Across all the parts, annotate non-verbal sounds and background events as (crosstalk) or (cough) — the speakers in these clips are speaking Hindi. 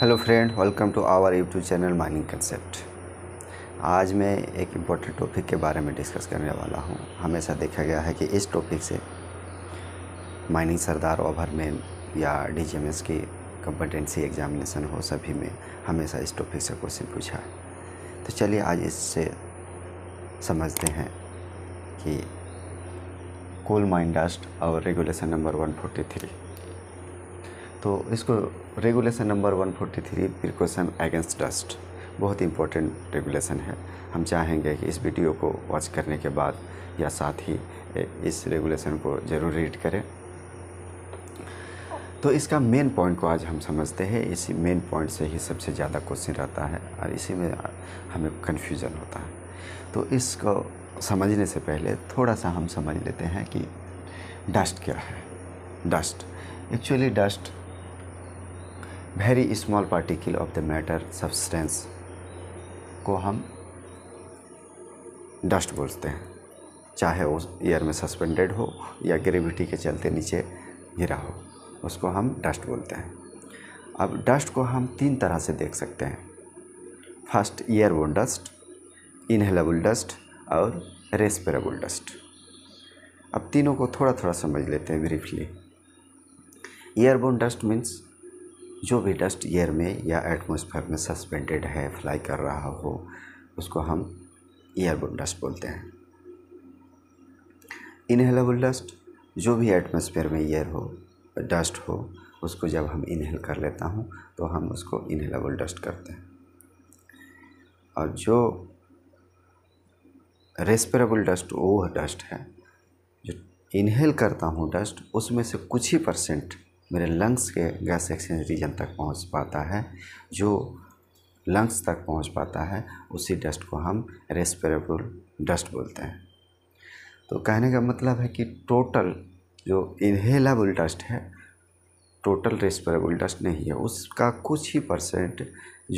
hello friend welcome to our YouTube channel mining concept आज मैं एक इम्पोर्टेंट टॉपिक के बारे में डिस्कस करने वाला हूँ हमेशा देखा गया है कि इस टॉपिक से माइनिंग सरदार ओवर में या डी की कंपटेंसी एग्जामिनेशन हो सभी में हमेशा इस टॉपिक से क्वेश्चन पूछा है तो चलिए आज इससे समझते हैं कि कोल माइन डस्ट और regulation number one forty three तो इसको regulation number 143 precaution against dust बहुत इंपॉर्टेंट रेगुलेशन है हम चाहेंगे कि इस वीडियो को वॉच करने के बाद या साथ ही इस रेगुलेशन को ज़रूर रीड करें तो इसका मेन पॉइंट को आज हम समझते हैं इसी मेन पॉइंट से ही सबसे ज़्यादा क्वेश्चन रहता है और इसी में हमें कन्फ्यूज़न होता है तो इसको समझने से पहले थोड़ा सा हम समझ लेते हैं कि डस्ट क्या है dust actually dust very small particle of the matter substance को हम डस्ट बोलते हैं चाहे वो एयर में सस्पेंडेड हो या ग्रेविटी के चलते नीचे गिरा हो उसको हम डस्ट बोलते हैं अब डस्ट को हम तीन तरह से देख सकते हैं first airborne dust inhalable dust और रेस्पिरेबल डस्ट अब तीनों को थोड़ा थोड़ा समझ लेते हैं ब्रीफली एयरबोन डस्ट मीन्स जो भी डस्ट एयर में या एटमॉस्फेयर में सस्पेंडेड है फ्लाई कर रहा हो उसको हम एयर डस्ट बोलते हैं इनहेलेबल डस्ट जो भी एटमॉस्फेयर में एयर हो डस्ट हो उसको जब हम इनहेल कर लेता हूँ तो हम उसको इनहेलेबल डस्ट करते हैं और जो रेस्परेबल डस्ट वो डस्ट है जो इनहेल करता हूँ डस्ट उसमें से कुछ ही परसेंट मेरे लंग्स के गैस एक्सचेंज रीजन तक पहुंच पाता है जो लंग्स तक पहुंच पाता है उसी डस्ट को हम रेस्पिरेबल डस्ट बोलते हैं तो कहने का मतलब है कि टोटल जो इन्हेलेबल डस्ट है टोटल रेस्पिरेबल डस्ट नहीं है उसका कुछ ही परसेंट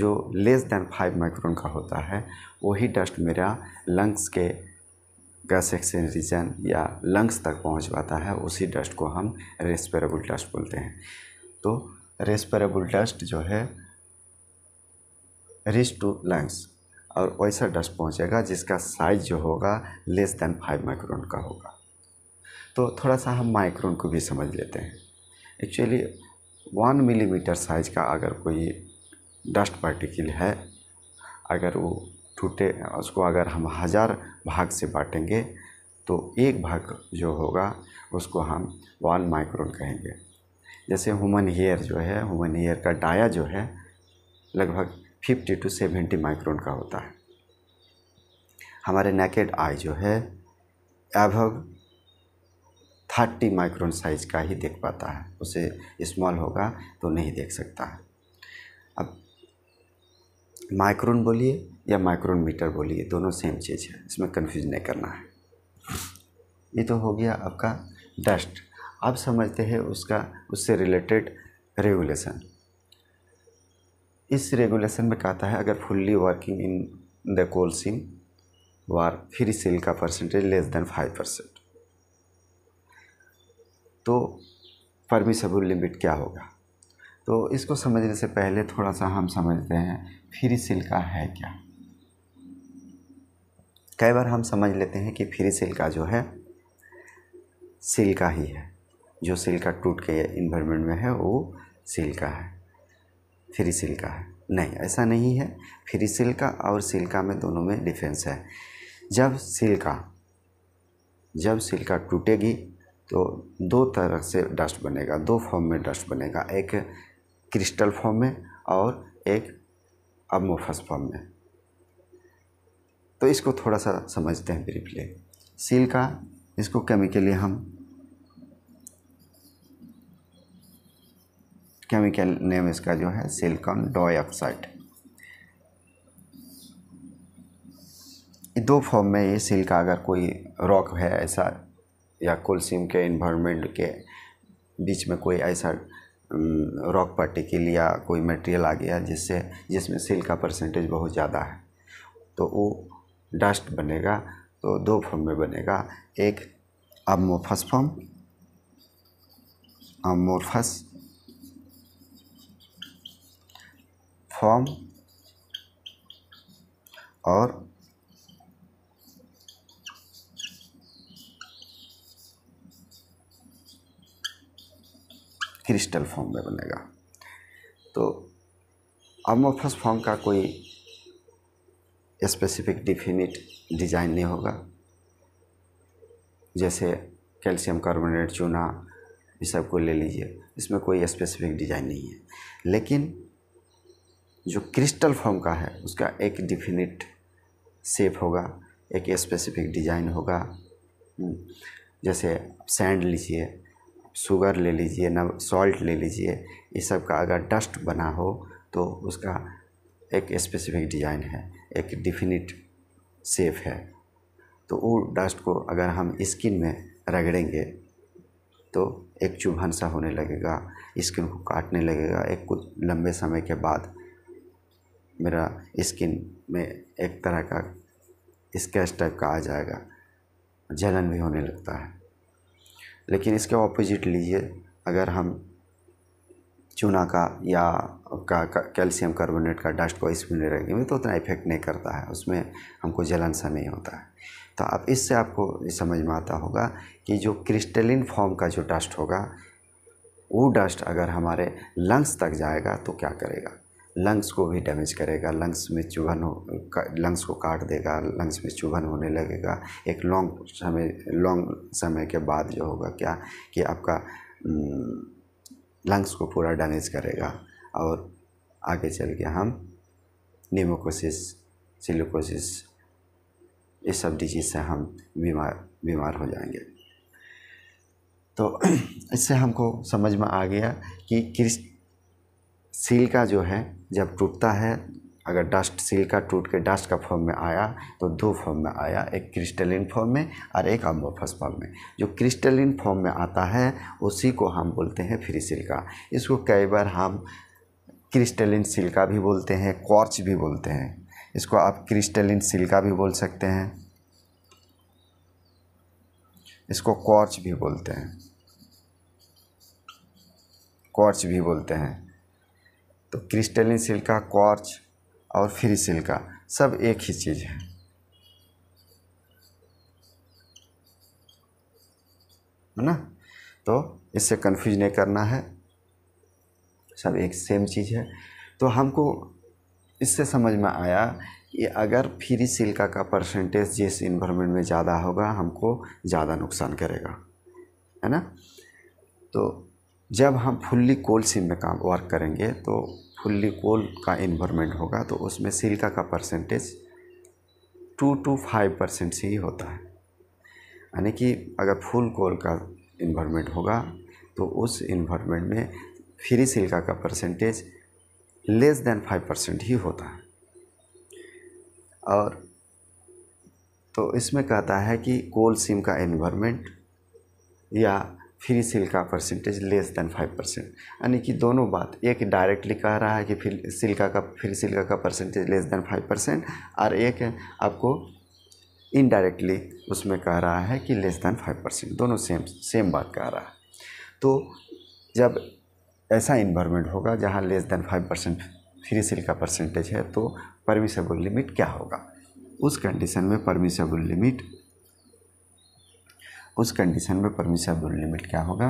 जो लेस देन फाइव माइक्रोन का होता है वही डस्ट मेरा लंग्स के गैस एक्सचेंज रीजन या लंग्स तक पहुंच पाता है उसी डस्ट को हम रेस्पेरेबल डस्ट बोलते हैं तो रेस्पेरेबल डस्ट जो है रिच टू लंग्स और वैसा डस्ट पहुंचेगा जिसका साइज जो होगा लेस देन फाइव माइक्रोन का होगा तो थोड़ा सा हम माइक्रोन को भी समझ लेते हैं एक्चुअली वन मिलीमीटर साइज का अगर कोई डस्ट पार्टिकल है अगर वो छूटे उसको अगर हम हज़ार भाग से बांटेंगे तो एक भाग जो होगा उसको हम वन माइक्रोन कहेंगे जैसे ह्यूमन हेयर जो है ह्यूमन हेयर का डाया जो है लगभग फिफ्टी टू सेवेंटी माइक्रोन का होता है हमारे नेकेड आई जो है एभव थर्टी माइक्रोन साइज का ही देख पाता है उसे स्मॉल होगा तो नहीं देख सकता है माइक्रोन बोलिए या माइक्रोन मीटर बोलिए दोनों सेम चीज़ है इसमें कन्फ्यूज नहीं करना है ये तो हो गया आपका डस्ट अब समझते हैं उसका उससे रिलेटेड रेगुलेशन इस रेगुलेशन में कहता है अगर fully working in the coal seam where free सेल का percentage less than five percent तो परमिशबल लिमिट क्या होगा तो इसको समझने से पहले थोड़ा सा हम समझते हैं फ्री सिल्का है क्या कई बार हम समझ लेते हैं कि फ्री सिल्का जो है सिल्का ही है जो सिल्का टूट के इन्वायरमेंट में है वो सिल्का है फ्री सिल्का है नहीं ऐसा नहीं है फ्री सिल्का और सिल्का में दोनों में डिफरेंस है जब सिल्का जब सिल्का टूटेगी तो दो तरह से डस्ट बनेगा दो फॉर्म में डस्ट बनेगा एक क्रिस्टल फॉर्म में और एक अमोफस फॉर्म में तो इसको थोड़ा सा समझते हैं ब्रीफली सील का इसको केमिकली हम केमिकल नेम इसका जो है सिलिकॉन डाइऑक्साइड दो फॉर्म में ये सिल का अगर कोई रॉक है ऐसा या कोलसीम के इन्वायरमेंट के बीच में कोई ऐसा रॉक पार्टिकल या कोई मटेरियल आ गया जिससे जिसमें सिल का परसेंटेज बहुत ज़्यादा है तो वो डस्ट बनेगा तो दो फॉर्म में बनेगा एक अमोफस फॉर्म अमोफस फॉर्म और क्रिस्टल फॉर्म में बनेगा तो अमोफस फॉर्म का कोई स्पेसिफिक डिफिनिट डिज़ाइन नहीं होगा जैसे कैल्शियम कार्बोनेट चूना ये सब को ले लीजिए इसमें कोई स्पेसिफिक डिज़ाइन नहीं है लेकिन जो क्रिस्टल फॉर्म का है उसका एक डिफिनिट शेप होगा एक स्पेसिफिक डिज़ाइन होगा हम्म, जैसे सैंड लीजिए शुगर ले लीजिए ना सॉल्ट ले लीजिए ये सब का अगर डस्ट बना हो तो उसका एक स्पेसिफिक डिज़ाइन है एक डिफिनिट सेफ है तो वो डस्ट को अगर हम स्किन में रगड़ेंगे तो एक चुभन सा होने लगेगा स्किन को काटने लगेगा एक कुछ लंबे समय के बाद मेरा स्किन में एक तरह का स्केच टाइप का आ जाएगा जलन भी होने लगता है लेकिन इसके ऑपोजिट लीजिए अगर हम चूना का या का, कैल्शियम कार्बोनेट का डस्ट को इसमें नहीं में तो उतना इफेक्ट नहीं करता है उसमें हमको जलन सा नहीं होता है तो अब इससे आपको समझ में आता होगा कि जो क्रिस्टलिन फॉर्म का जो डस्ट होगा वो डस्ट अगर हमारे लंग्स तक जाएगा तो क्या करेगा लंग्स को भी डैमेज करेगा लंग्स में चुभन हो लंग्स को काट देगा लंग्स में चुभन होने लगेगा एक लॉन्ग समय लॉन्ग समय के बाद जो होगा क्या कि आपका लंग्स को पूरा डैमेज करेगा और आगे चल के हम निमोकोसिस सिलोकोसिस ये सब डिजीज से हम बीमार बीमार हो जाएंगे तो (clears throat) इससे हमको समझ में आ गया कि क्रिस्ट सील का जो है जब टूटता है अगर डस्ट सील का टूट के डस्ट का फॉर्म में आया तो दो फॉर्म में आया एक क्रिस्टलिन फॉर्म में और एक अम्बोफस फॉर्म में जो क्रिस्टलिन फॉर्म में आता है उसी को हम बोलते हैं फ्री सिल्का इसको कई बार हम क्रिस्टलिन सिल्का भी बोलते हैं क्वार्च भी बोलते हैं इसको आप क्रिस्टलिन सिल्का भी बोल सकते हैं इसको क्वार्च भी बोलते हैं क्वार्च भी बोलते हैं तो क्रिस्टलिन सिल्का क्वार्च और फ्री सिल्का सब एक ही चीज़ है है ना तो इससे कंफ्यूज नहीं करना है सब एक सेम चीज़ है तो हमको इससे समझ में आया कि अगर फ्री सिल्का का परसेंटेज जिस इन्वायरमेंट में ज़्यादा होगा हमको ज़्यादा नुकसान करेगा है ना तो जब हम फुल्ली कोल सिम में काम वर्क करेंगे तो फुल्ली कोल का इन्वॉर्मेंट होगा तो उसमें सिल्का का percentage two to five percent से ही होता है यानी कि अगर फुल कोल का इन्वॉर्मेंट होगा तो उस इन्वॉर्मेंट में फ्री सिल्का का percentage less than five percent ही होता है और तो इसमें कहता है कि कोल सिम का इन्वॉर्मेंट या फ्री सेल का percentage less than five percent यानी कि दोनों बात एक डायरेक्टली कह रहा है कि फिर सिल्का का फ्री सिल्का का percentage less than five percent और एक आपको इनडायरेक्टली उसमें कह रहा है कि लेस देन फाइव परसेंट दोनों सेम सेम बात कह रहा है तो जब ऐसा इन्वायरमेंट होगा जहाँ less than five percent free सिल का परसेंटेज है तो परमिशेबल लिमिट क्या होगा उस कंडीशन में परमिशेबल लिमिट उस कंडीशन में परमिसेबल लिमिट क्या होगा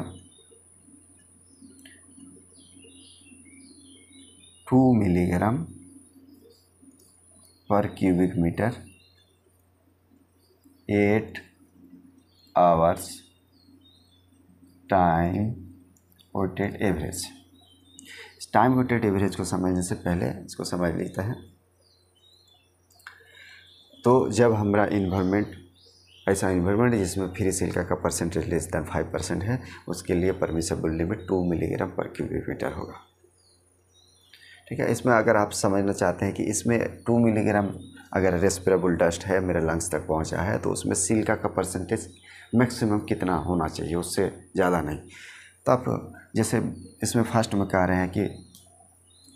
two milligram per cubic metre eight hours time weighted average time weighted average को समझने से पहले इसको समझ लेते हैं तो जब हमारा इन्वामेंट ऐसा इन्वायरमेंट जिसमें फ्री सिल्का का percentage less than five percent है उसके लिए permissible limit two milligram per cubic metre होगा ठीक है इसमें अगर आप समझना चाहते हैं कि इसमें टू मिलीग्राम अगर रेस्पिरेबल डस्ट है मेरे लंग्स तक पहुंचा है तो उसमें सिल्का का परसेंटेज मैक्सिमम कितना होना चाहिए उससे ज़्यादा नहीं तो आप जैसे इसमें फर्स्ट में कह रहे हैं कि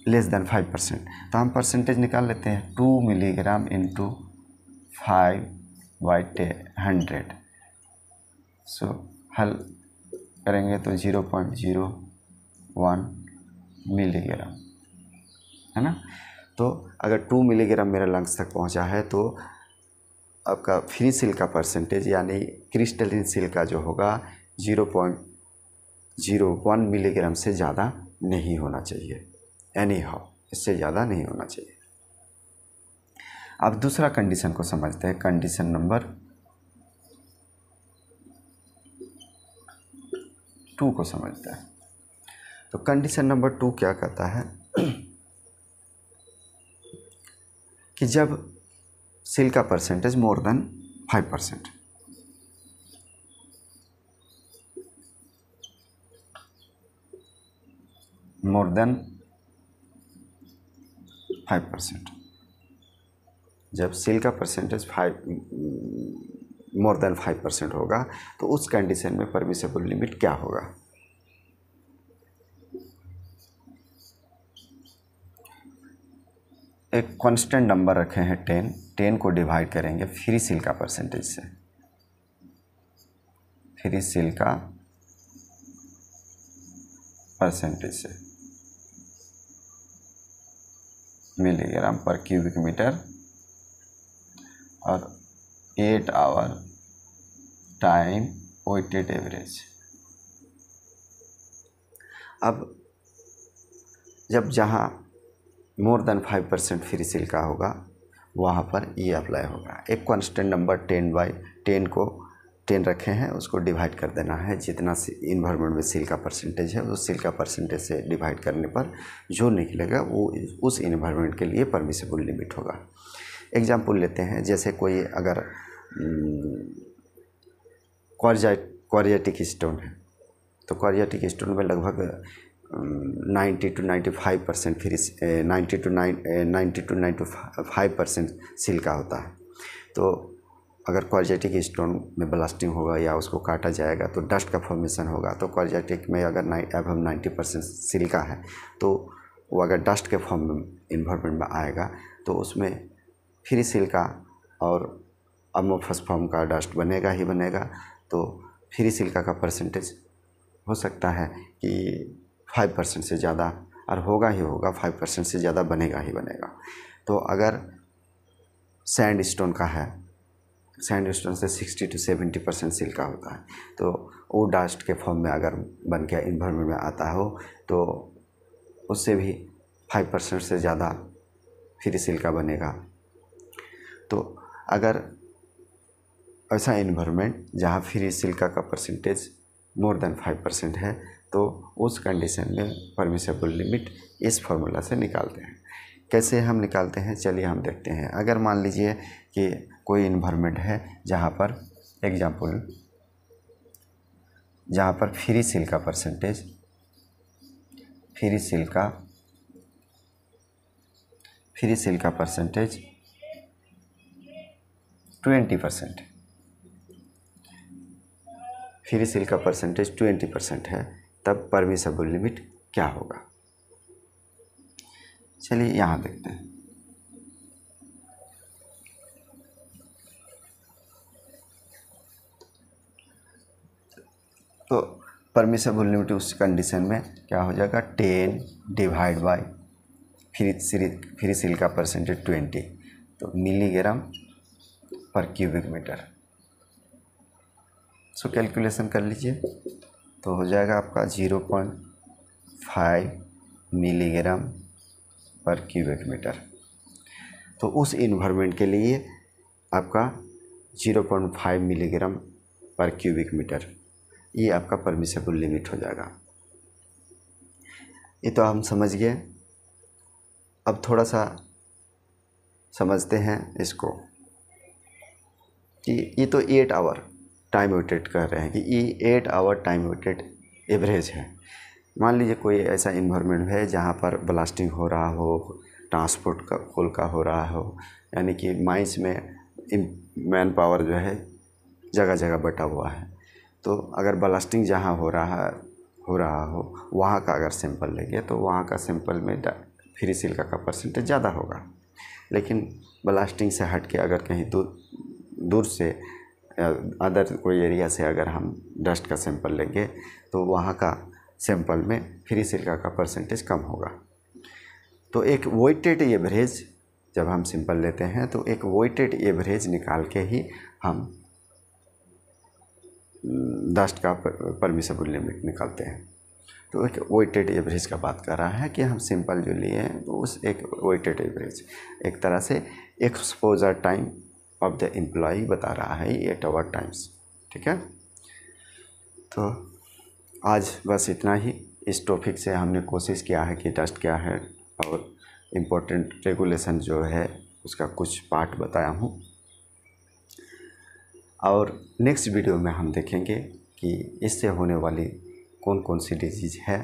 लेस दैन फाइव परसेंट तो हम परसेंटेज निकाल लेते हैं two milligram into five by टे हंड्रेड सो हल करेंगे तो zero point zero one milligram है ना तो अगर टू मिलीग्राम मेरा लंग्स तक पहुंचा है तो आपका फ्री सिल का परसेंटेज यानी क्रिस्टलिन सिल का जो होगा zero point zero one milligram से ज़्यादा नहीं होना चाहिए एनी हाउ इससे ज़्यादा नहीं होना चाहिए अब दूसरा कंडीशन को समझते हैं कंडीशन नंबर टू को समझते हैं तो कंडीशन नंबर टू क्या कहता है कि जब सेल का percentage more than five percent more than five percent जब सेल का percentage five more than five percent होगा तो उस कंडीशन में परमिसेबल लिमिट क्या होगा एक कांस्टेंट नंबर रखे हैं टेन टेन को डिवाइड करेंगे फ्री सेल का परसेंटेज से फ्री सेल का परसेंटेज से मिलीग्राम पर क्यूबिक मीटर और eight hour time weighted average अब जब जहाँ more than five percent free सेल का होगा वहाँ पर ये अप्लाई होगा एक constant number ten by ten को टेन रखे हैं उसको डिवाइड कर देना है जितना इन्वायरमेंट में सेल का परसेंटेज है उस सेल का परसेंटेज से डिवाइड करने पर जो निकलेगा वो उस इन्वायरमेंट के लिए परमिसेबल लिमिट होगा एग्जाम्पल लेते हैं जैसे कोई अगर कॉरियाटिक स्टोन है तो कॉरियाटिक स्टोन में लगभग ninety two ninety five percent फिर ninety two nine ninety two ninety five percent silica होता है तो अगर क्वारजेटिक स्टोन में ब्लास्टिंग होगा या उसको काटा जाएगा तो डस्ट का फॉर्मेशन होगा तो क्वारजेटिक में अगर अब हम नाइन्टी परसेंट सिल्का है तो वो अगर डस्ट के फॉर्म में इन्वॉर्मेंट में आएगा तो उसमें फ्री सील का और अमोफसफॉर्म का डस्ट बनेगा ही बनेगा तो फ्री सिल्का का परसेंटेज हो सकता है कि फाइव परसेंट से ज़्यादा और होगा ही होगा फाइव परसेंट से ज़्यादा बनेगा ही बनेगा तो अगर सैंड स्टोन का है सैंड स्टोन से sixty to seventy percent silica होता है तो वो डस्ट के फॉर्म में अगर बन के इन्वायरमेंट में आता हो तो उससे भी फाइव परसेंट से ज़्यादा फ्री सिल्का बनेगा तो अगर ऐसा इन्वामेंट जहाँ फ्री सिल्का का percentage more than five percent है तो उस कंडीशन में परमिसेबल लिमिट इस फार्मूला से निकालते हैं कैसे हम निकालते हैं चलिए हम देखते हैं अगर मान लीजिए कि कोई इन्वामेंट है जहाँ पर एग्जाम्पल जहाँ पर फ्री सिल का परसेंटेज फ्री सिल का फ्री सिल का परसेंटेज ट्वेंटी परसेंट फ्री सेल का परसेंटेज ट्वेंटी परसेंट है तब परमिसेबल लिमिट क्या होगा चलिए यहाँ देखते हैं तो परमिसेबल लिमिट उस कंडीशन में क्या हो जाएगा ten divide by free free सील का परसेंटेज ट्वेंटी तो milligram per cubic metre so calculation कर लीजिए तो हो जाएगा आपका zero point five milligram per cubic metre तो उस इन्वायरमेंट के लिए आपका zero point five milligram per cubic metre ये आपका परमिशेबल लिमिट हो जाएगा ये तो हम समझ गए अब थोड़ा सा समझते हैं इसको कि ये तो एट आवर टाइम वेटेड कह रहे हैं कि ये eight hour time weighted average है मान लीजिए कोई ऐसा इन्वामेंट है जहाँ पर ब्लास्टिंग हो रहा हो ट्रांसपोर्ट का कोल का हो रहा हो यानी कि माइंस में मैन पावर जो है जगह जगह बटा हुआ है तो अगर ब्लास्टिंग जहाँ हो रहा है हो रहा हो वहाँ का अगर सैंपल लेंगे तो वहाँ का सैंपल में फ्री सिल्का का परसेंटेज ज़्यादा होगा लेकिन ब्लास्टिंग से हट के अगर कहीं तो दूर से अदर कोई एरिया से अगर हम डस्ट का सैंपल लेंगे तो वहाँ का सैंपल में फ्री सिल्का का परसेंटेज कम होगा तो एक वेटेड एवरेज जब हम सिंपल लेते हैं तो एक वेटेड एवरेज निकाल के ही हम डस्ट का परमिशबल लिमिट निकालते हैं तो एक वेटेड एवरेज का बात कर रहा है कि हम सिंपल जो लिए हैं तो उस एक वेटेड एवरेज एक तरह से exposure time of the employee बता रहा है एट आवर टाइम्स ठीक है तो आज बस इतना ही इस टॉपिक से हमने कोशिश किया है कि डस्ट क्या है और इम्पोर्टेंट रेगुलेशन जो है उसका कुछ पार्ट बताया हूँ और नेक्स्ट वीडियो में हम देखेंगे कि इससे होने वाली कौन कौन सी डिजीज़ है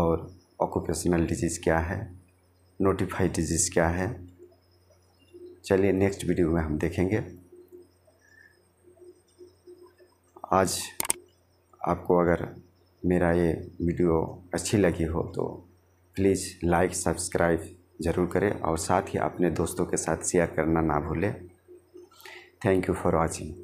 और ऑक्यूपेशनल डिजीज़ क्या है नोटिफाइड डिजीज़ क्या है चलिए नेक्स्ट वीडियो में हम देखेंगे आज आपको अगर मेरा ये वीडियो अच्छी लगी हो तो प्लीज़ लाइक सब्सक्राइब ज़रूर करें और साथ ही अपने दोस्तों के साथ शेयर करना ना भूलें थैंक यू फॉर वॉचिंग